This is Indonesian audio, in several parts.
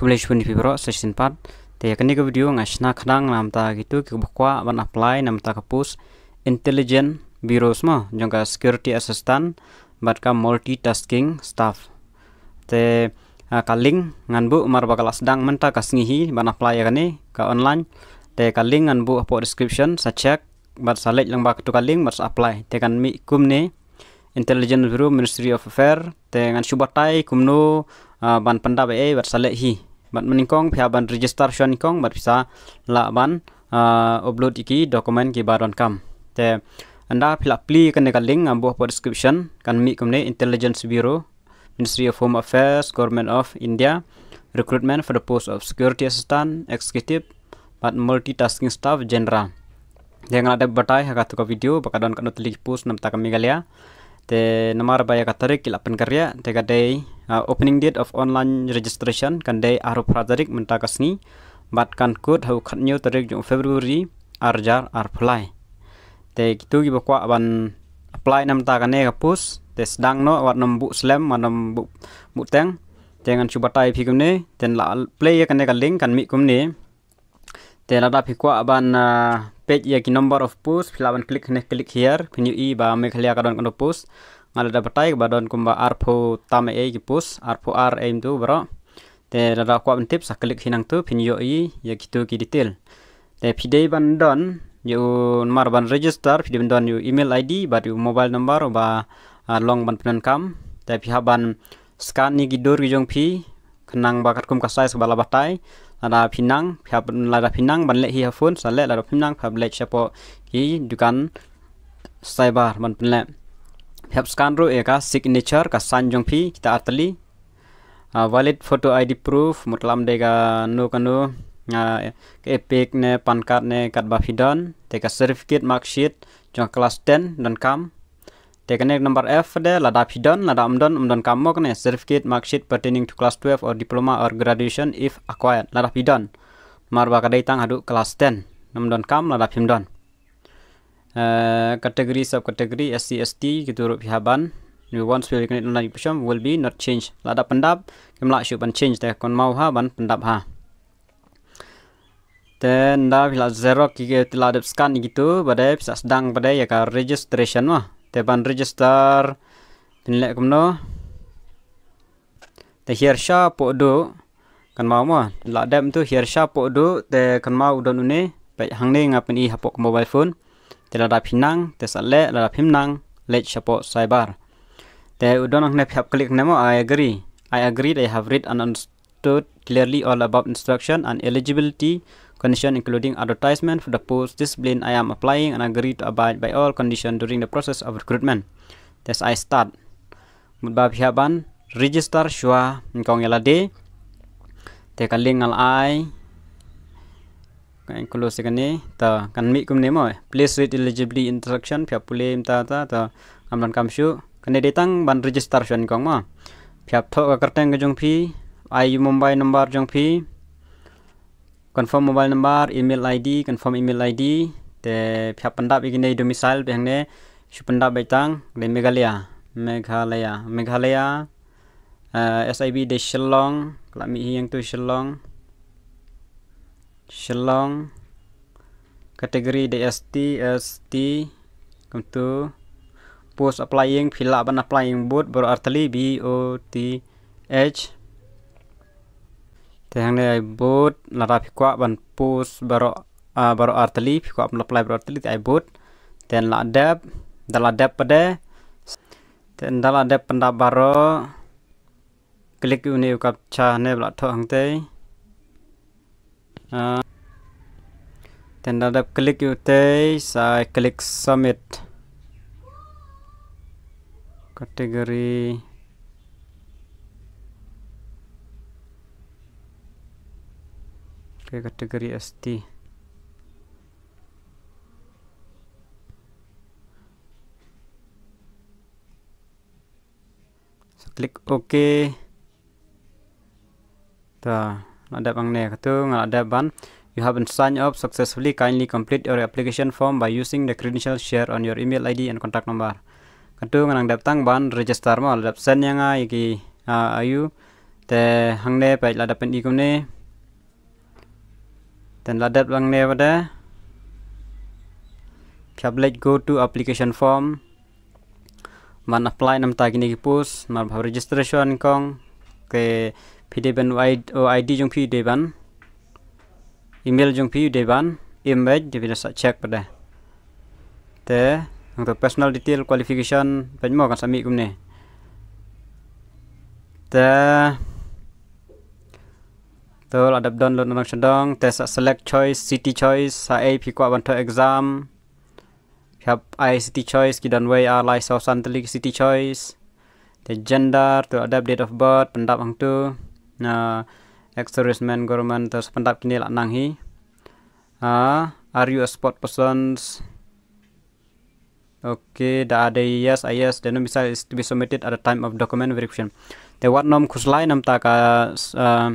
kumleshpun di fibro session part te yakni ke video ngashna khadang ta gitu ke bukwa ban apply namta kapus intelligent Virus ma jangka security assistant batka multitasking staff te uh, ah, kaling ngan bu mar bakal sedang menta kasngihi ban apply yakni ke online te kaling ngan bu apo description sa check bat salek lang bak tu kaling bat apply te kan mi kumne intelligent bureau ministry of affair te ngan subatai kumno ah, ban panda be bat salek hi bat meningkong pia ban register shon kong bat bisa la ban uh, upload iki dokumen ki baron kam te anda pila pli kan dekat link ambo po description kan mi kom intelligence bureau ministry of home affairs government of india recruitment for the post of security assistant executive but multitasking staff general jangan ada batai hakat ka video bakadon kan telik post ta kami galia te namar baya katarik kilapan karya te gadai Uh, opening date of online registration kan day aru pradarik kasni, bat kan kut hau new tarik jum february arjar ar apply te gitu gi bakwa aban apply nam ta kan ne pus te sedang no wat nam bu slam ma nam bu bu teng tengan chubatai phi kumne ten la play ya kan ne link kan mi kumne te la da phi kwa aban uh, page ya ki number of push filaban klik ne klik here phi ni i ba me khlia kadon kan pus ngala da batai badon kumba arpo tame e gipus arpo ar aim tu bro te da da tips, sa saklik hinang tu pin yo i ya kitu ki detail te pidei bandon yu ya mar ban register pidei bandon yu email id bat yu mobile number ba long ban penan kam te pihak ban scan ni gidur gi jong pi kenang bakat kum kasai sebala batai ada pinang pihak lada pinang ban le hi hafun sale lada pinang pihak le chapo ki dukan cyber ban penlep Hepscan ro ya eka signature ka sanjong phi kita atli uh, ah, valid photo ID proof mutlam dega no kanu uh, ah, epic ne pan card ne kat ba fidan teka certificate mark sheet jong class 10 dan kam nek number F de lada fidan lada umdon um kam mok ne certificate mark sheet pertaining to class 12 or diploma or graduation if acquired lada fidan marba kadai tang kelas class 10 don kam lada fimdon Eh, kategori sub kategori SC ST gitu huruf haban new ones will connect online equation will be not change. la ada pendap kemla syu ban change teh kon mau ha ban pendap ha then da bila zero kige gitu, tila ada scan gitu pada bisa sedang pada ya registration mah teh ban register nilai kemno teh hirsha podo kan mau mah la dem tu hirsha podo teh kan mau don une baik hang ni ngapen i hapok mobile phone te la rap hinang te sa le la rap himnang let shapo cyber te udonang ne phap click nemo i agree i agree i have read and understood clearly all about instruction and eligibility condition including advertisement for the post discipline i am applying and agree to abide by all condition during the process of recruitment that's i start mudbab hiaban register shua ngong yala de te kaling ngal ai Nah, close sekani ta kan mi kum nemo eh. place with eligibility instruction phya pule im ta ta ta amlan kam shu kane detang ban register shan kong ma phya tho ka karteng jong phi ai mumbai number jong phi confirm mobile number email id confirm email id te phya pandap igine domicile ne shu pandap betang le megalia, meghalaya meghalaya uh, eh, sib de shillong klami yang tu shillong Shelong kategori DST ST Kemudian post applying pila ban applying boot berarti B O T H Tehang le boot lara fikwa ban post baru baru arteli fikwa ban apply baru arteli ai boot dan la dab dala dab pada dan dala dab pendap baro klik uni ukap cha ne bla thong tei Ah. then I click you this I click submit category okay, category ST so click OK the ada bang ne tu ngal ada ban you have signed up successfully kindly complete your application form by using the credentials shared on your email id and contact number katu ada tang ban register ma ada sen yang ai ki ayu te hang pai ada pen ikum ne. dan ada bang ne pada Public go to application form man apply nam tagini ki push man registration kong ke pideban id o id jong pi deban email jong pi deban image dia bisa check pada te untuk personal detail qualification penmo kan sami ne te tol adap download nang sedang te select choice city choice sa ai pi kwa wanto exam i ICT choice kidan way are lai so santali city choice the gender to adapt date of birth pendap hang tu na exorcismen gorman tas terus pentap kini lak nang hi uh, are you a sport persons okay da ada yes ah, yes then bisa is to be submitted at the time of document verification the what nom kuslai nam ta ka uh,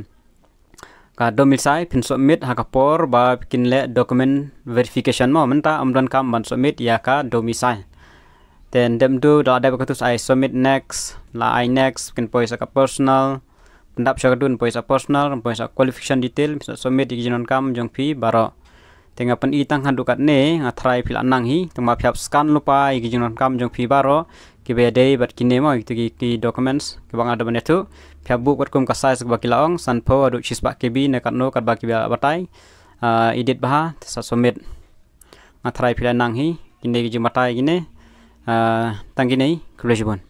ka domisai pin submit ha ka por ba kin le document verification mo menta amdan kam ban submit ya ka domisai then dem do da ada begitu I submit next la I next bikin poisa ka personal tendap syakadun poisa personal poisa qualification detail bisa submit di jinon kam jong pi baro tenga pen i tang hadukat ne ngatrai pil anang hi tengma phiap scan lupa igi jinon kam jong pi baro kibe dei bat kine mo ki documents bang ada bane tu piap buk bat kum ka size ba kilaong sanpo adu chispa kibi ne kat no kat ba kibi batai edit bah sa submit ngatrai pil anang hi kine igi matai i, kule shibon.